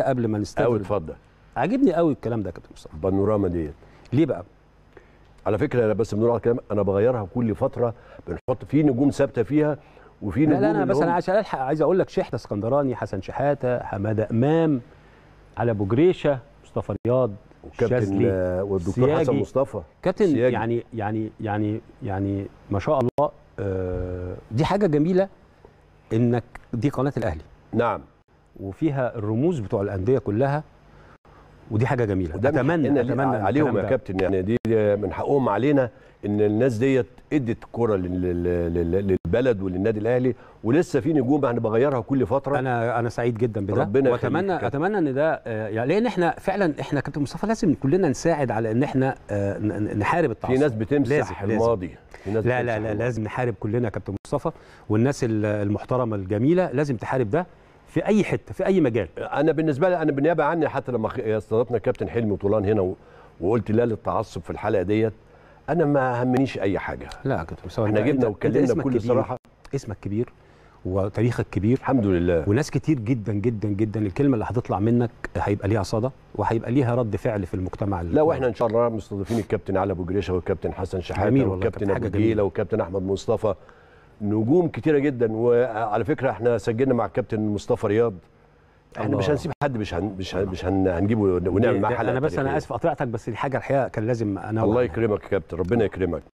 قبل ما نستقبل قوي اتفضل عاجبني قوي الكلام ده يا كابتن مصطفى البانوراما ديت ليه بقى؟ على فكره انا بس بنقول على الكلام انا بغيرها كل فتره بنحط في نجوم ثابته فيها وفي نجوم لا لا انا بس انا عشان الحق عايز اقول لك شحته اسكندراني حسن شحاته حماده امام على ابو جريشه مصطفى رياض وكابتن آه، والدكتور حسن مصطفى كابتن سياجي. يعني يعني يعني يعني ما شاء الله آه، دي حاجه جميله انك دي قناه الاهلي نعم وفيها الرموز بتوع الانديه كلها ودي حاجه جميله اتمنى إن اتمنى عليهم يا كابتن يعني دي من حقهم علينا ان الناس ديت ادت كره للبلد وللنادي الاهلي ولسه في نجوم احنا بغيرها كل فتره انا انا سعيد جدا بده ربنا واتمنى اتمنى ان ده آه، يعني لان احنا فعلا احنا كابتن مصطفى لازم كلنا نساعد على ان احنا آه، نحارب التعصب في ناس بتمسح لازم الماضي لازم. في ناس لا لا لا الماضي. لازم نحارب كلنا كابتن مصطفى والناس المحترمه الجميله لازم تحارب ده في اي حته في اي مجال انا بالنسبه لي انا بالنيابه عني حتى لما استضفنا كابتن حلمي وطولان هنا وقلت لا للتعصب في الحلقه ديت انا ما همنيش اي حاجه لا يا كابتن احنا جبنا واتكلمنا بكل صراحه اسمك كبير وتاريخك كبير الحمد لله وناس كتير جدا جدا جدا الكلمه اللي هتطلع منك هيبقى ليها صدى وهيبقى ليها رد فعل في المجتمع لا واحنا ان شاء الله مستضيفين الكابتن علي ابو جريشه والكابتن حسن شحاته والكابتن ابو جيله والكابتن احمد مصطفى نجوم كتيره جدا وعلى فكره احنا سجلنا مع الكابتن مصطفى رياض احنا الله. مش هنسيب حد مش هن مش هن مش هن هنجيبه ونعمل معاه حلقه انا بس انا اسف قطعتك بس دي حاجه الحقيقه كان لازم انا الله يكرمك يا كابتن ربنا يكرمك